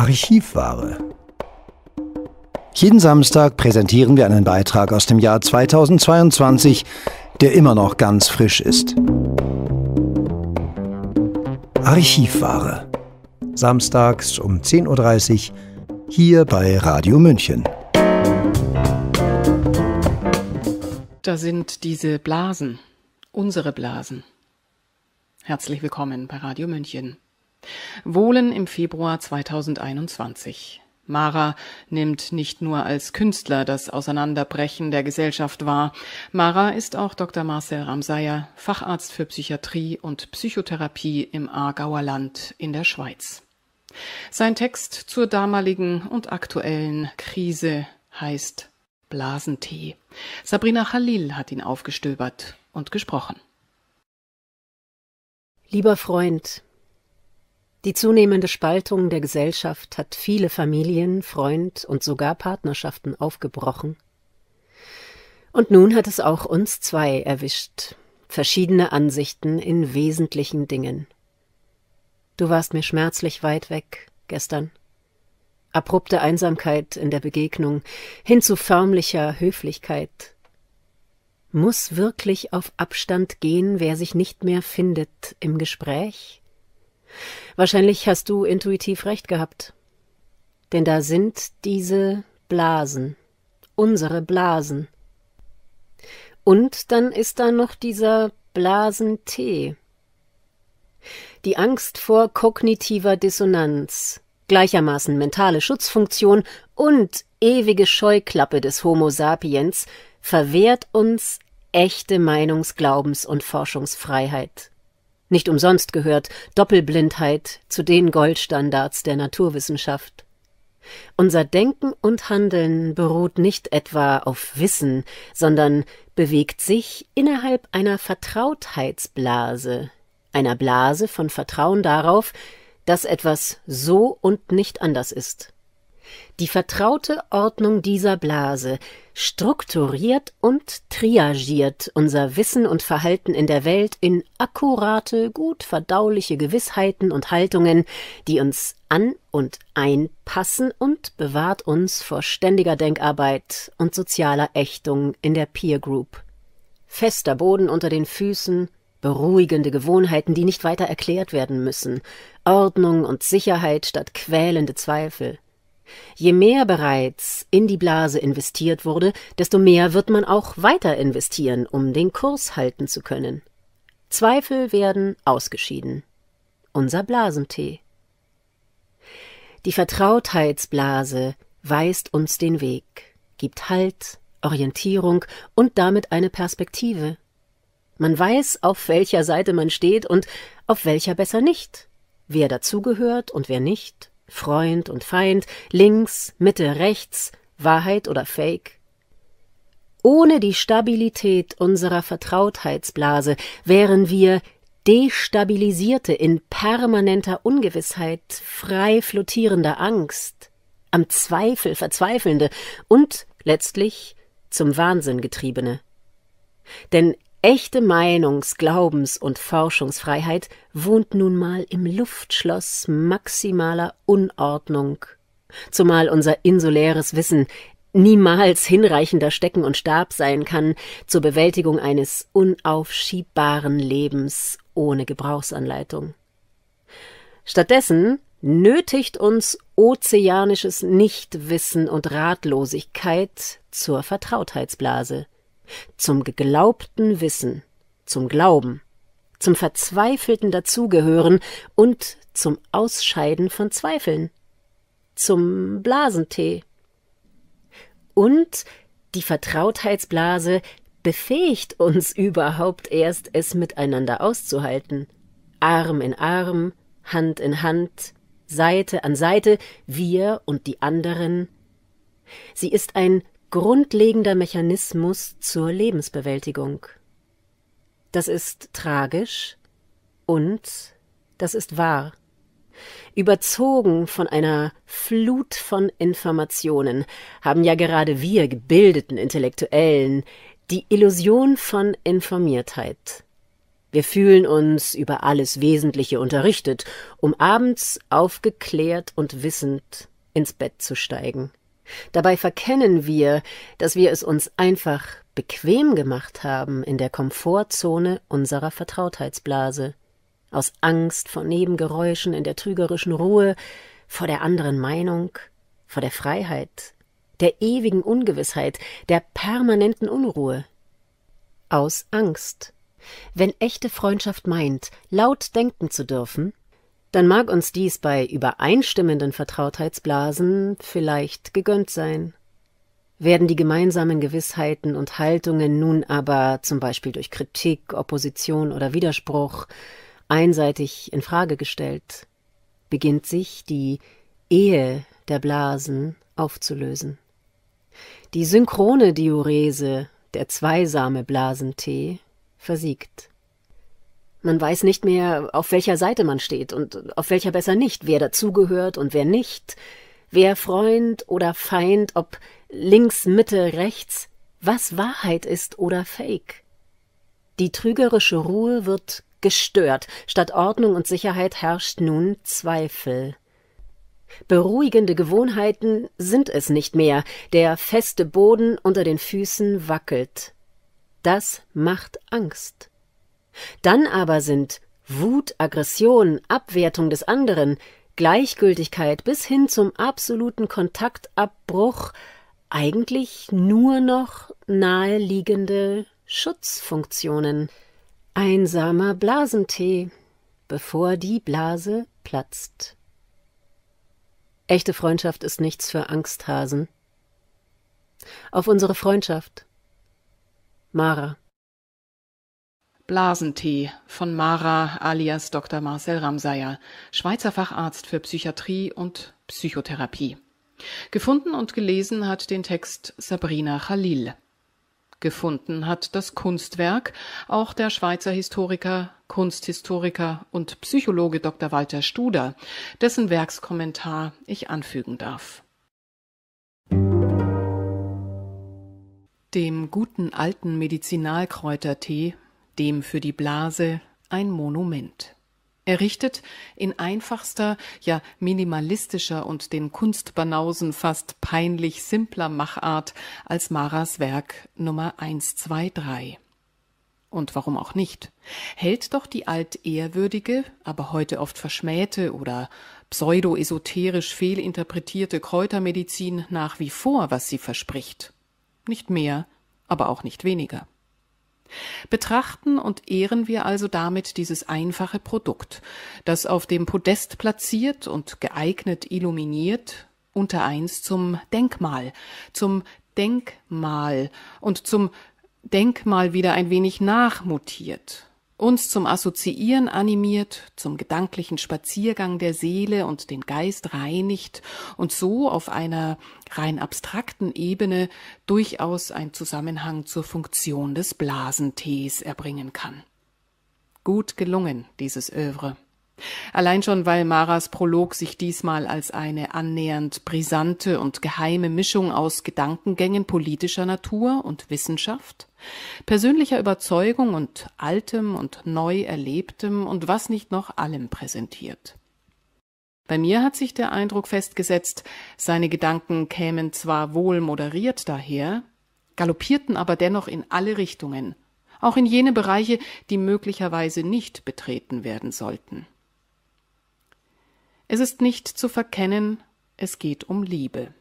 Archivware. Jeden Samstag präsentieren wir einen Beitrag aus dem Jahr 2022, der immer noch ganz frisch ist. Archivware. Samstags um 10.30 Uhr hier bei Radio München. Da sind diese Blasen, unsere Blasen. Herzlich willkommen bei Radio München. Wohlen im Februar 2021. Mara nimmt nicht nur als Künstler das Auseinanderbrechen der Gesellschaft wahr. Mara ist auch Dr. Marcel Ramsayer, Facharzt für Psychiatrie und Psychotherapie im Aargauer Land in der Schweiz. Sein Text zur damaligen und aktuellen Krise heißt Blasentee. Sabrina Khalil hat ihn aufgestöbert und gesprochen. Lieber Freund, die zunehmende Spaltung der Gesellschaft hat viele Familien, Freund und sogar Partnerschaften aufgebrochen. Und nun hat es auch uns zwei erwischt, verschiedene Ansichten in wesentlichen Dingen. Du warst mir schmerzlich weit weg gestern. Abrupte Einsamkeit in der Begegnung, hin zu förmlicher Höflichkeit. Muss wirklich auf Abstand gehen, wer sich nicht mehr findet im Gespräch? Wahrscheinlich hast du intuitiv recht gehabt. Denn da sind diese Blasen, unsere Blasen. Und dann ist da noch dieser Blasentee. Die Angst vor kognitiver Dissonanz, gleichermaßen mentale Schutzfunktion und ewige Scheuklappe des Homo sapiens verwehrt uns echte Meinungs-, Glaubens- und Forschungsfreiheit. Nicht umsonst gehört Doppelblindheit zu den Goldstandards der Naturwissenschaft. Unser Denken und Handeln beruht nicht etwa auf Wissen, sondern bewegt sich innerhalb einer Vertrautheitsblase, einer Blase von Vertrauen darauf, dass etwas so und nicht anders ist die vertraute Ordnung dieser Blase strukturiert und triagiert unser Wissen und Verhalten in der Welt in akkurate, gut verdauliche Gewissheiten und Haltungen, die uns an und einpassen und bewahrt uns vor ständiger Denkarbeit und sozialer Ächtung in der Peer Group. Fester Boden unter den Füßen, beruhigende Gewohnheiten, die nicht weiter erklärt werden müssen, Ordnung und Sicherheit statt quälende Zweifel. Je mehr bereits in die Blase investiert wurde, desto mehr wird man auch weiter investieren, um den Kurs halten zu können. Zweifel werden ausgeschieden. Unser Blasentee. Die Vertrautheitsblase weist uns den Weg, gibt Halt, Orientierung und damit eine Perspektive. Man weiß, auf welcher Seite man steht und auf welcher besser nicht, wer dazugehört und wer nicht, Freund und Feind, links, Mitte, rechts, Wahrheit oder Fake. Ohne die Stabilität unserer Vertrautheitsblase wären wir destabilisierte in permanenter Ungewissheit, frei flottierender Angst, am Zweifel verzweifelnde und letztlich zum Wahnsinn getriebene. Denn Echte Meinungs-, Glaubens- und Forschungsfreiheit wohnt nun mal im Luftschloss maximaler Unordnung, zumal unser insuläres Wissen niemals hinreichender Stecken und Stab sein kann zur Bewältigung eines unaufschiebbaren Lebens ohne Gebrauchsanleitung. Stattdessen nötigt uns ozeanisches Nichtwissen und Ratlosigkeit zur Vertrautheitsblase – zum geglaubten Wissen, zum Glauben, zum verzweifelten Dazugehören und zum Ausscheiden von Zweifeln, zum Blasentee. Und die Vertrautheitsblase befähigt uns überhaupt erst, es miteinander auszuhalten. Arm in Arm, Hand in Hand, Seite an Seite, wir und die anderen. Sie ist ein grundlegender Mechanismus zur Lebensbewältigung. Das ist tragisch und das ist wahr. Überzogen von einer Flut von Informationen haben ja gerade wir gebildeten Intellektuellen die Illusion von Informiertheit. Wir fühlen uns über alles Wesentliche unterrichtet, um abends aufgeklärt und wissend ins Bett zu steigen. Dabei verkennen wir, dass wir es uns einfach bequem gemacht haben in der Komfortzone unserer Vertrautheitsblase, aus Angst vor Nebengeräuschen in der trügerischen Ruhe, vor der anderen Meinung, vor der Freiheit, der ewigen Ungewissheit, der permanenten Unruhe. Aus Angst. Wenn echte Freundschaft meint, laut denken zu dürfen, dann mag uns dies bei übereinstimmenden Vertrautheitsblasen vielleicht gegönnt sein. Werden die gemeinsamen Gewissheiten und Haltungen nun aber zum Beispiel durch Kritik, Opposition oder Widerspruch einseitig in Frage gestellt, beginnt sich die Ehe der Blasen aufzulösen. Die synchrone Diurese, der zweisame Blasentee, versiegt. Man weiß nicht mehr, auf welcher Seite man steht und auf welcher besser nicht, wer dazugehört und wer nicht, wer Freund oder Feind, ob links, Mitte, rechts, was Wahrheit ist oder Fake. Die trügerische Ruhe wird gestört, statt Ordnung und Sicherheit herrscht nun Zweifel. Beruhigende Gewohnheiten sind es nicht mehr, der feste Boden unter den Füßen wackelt. Das macht Angst. Dann aber sind Wut, Aggression, Abwertung des anderen, Gleichgültigkeit bis hin zum absoluten Kontaktabbruch eigentlich nur noch naheliegende Schutzfunktionen. Einsamer Blasentee, bevor die Blase platzt. Echte Freundschaft ist nichts für Angsthasen. Auf unsere Freundschaft. Mara. Blasentee von Mara alias Dr. Marcel Ramsayer, Schweizer Facharzt für Psychiatrie und Psychotherapie. Gefunden und gelesen hat den Text Sabrina Khalil. Gefunden hat das Kunstwerk auch der Schweizer Historiker, Kunsthistoriker und Psychologe Dr. Walter Studer, dessen Werkskommentar ich anfügen darf. Dem guten alten Medizinalkräutertee dem für die Blase ein Monument. Errichtet in einfachster, ja minimalistischer und den Kunstbanausen fast peinlich simpler Machart als Maras Werk Nummer 123. Und warum auch nicht? Hält doch die altehrwürdige, aber heute oft verschmähte oder pseudoesoterisch fehlinterpretierte Kräutermedizin nach wie vor, was sie verspricht. Nicht mehr, aber auch nicht weniger. Betrachten und ehren wir also damit dieses einfache Produkt, das auf dem Podest platziert und geeignet illuminiert, unter eins zum Denkmal, zum Denkmal und zum Denkmal wieder ein wenig nachmutiert uns zum Assoziieren animiert, zum gedanklichen Spaziergang der Seele und den Geist reinigt und so auf einer rein abstrakten Ebene durchaus ein Zusammenhang zur Funktion des Blasentees erbringen kann. Gut gelungen, dieses Övre. Allein schon, weil Maras Prolog sich diesmal als eine annähernd brisante und geheime Mischung aus Gedankengängen politischer Natur und Wissenschaft, persönlicher Überzeugung und altem und neu erlebtem und was nicht noch allem präsentiert. Bei mir hat sich der Eindruck festgesetzt, seine Gedanken kämen zwar wohl moderiert daher, galoppierten aber dennoch in alle Richtungen, auch in jene Bereiche, die möglicherweise nicht betreten werden sollten. Es ist nicht zu verkennen, es geht um Liebe.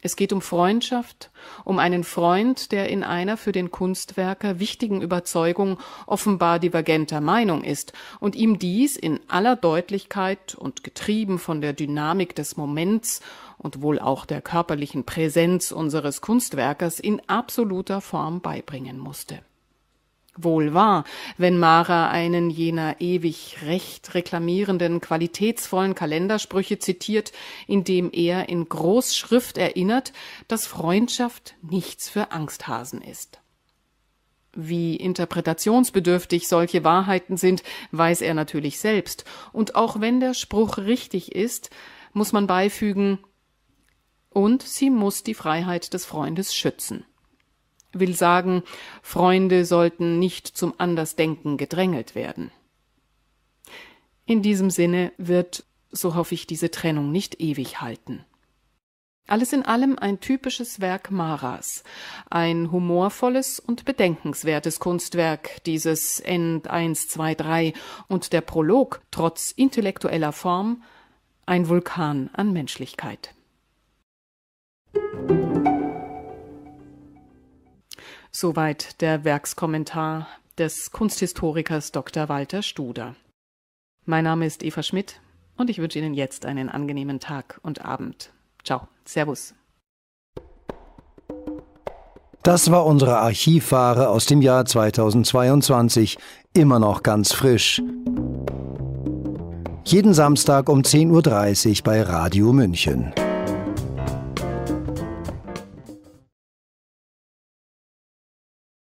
Es geht um Freundschaft, um einen Freund, der in einer für den Kunstwerker wichtigen Überzeugung offenbar divergenter Meinung ist und ihm dies in aller Deutlichkeit und getrieben von der Dynamik des Moments und wohl auch der körperlichen Präsenz unseres Kunstwerkers in absoluter Form beibringen musste. Wohl wahr, wenn Mara einen jener ewig recht reklamierenden, qualitätsvollen Kalendersprüche zitiert, in dem er in Großschrift erinnert, dass Freundschaft nichts für Angsthasen ist. Wie interpretationsbedürftig solche Wahrheiten sind, weiß er natürlich selbst, und auch wenn der Spruch richtig ist, muss man beifügen, und sie muss die Freiheit des Freundes schützen will sagen, Freunde sollten nicht zum Andersdenken gedrängelt werden. In diesem Sinne wird, so hoffe ich, diese Trennung nicht ewig halten. Alles in allem ein typisches Werk Maras, ein humorvolles und bedenkenswertes Kunstwerk, dieses End 123 und der Prolog, trotz intellektueller Form, ein Vulkan an Menschlichkeit. Soweit der Werkskommentar des Kunsthistorikers Dr. Walter Studer. Mein Name ist Eva Schmidt und ich wünsche Ihnen jetzt einen angenehmen Tag und Abend. Ciao, Servus. Das war unsere Archivware aus dem Jahr 2022, immer noch ganz frisch. Jeden Samstag um 10.30 Uhr bei Radio München.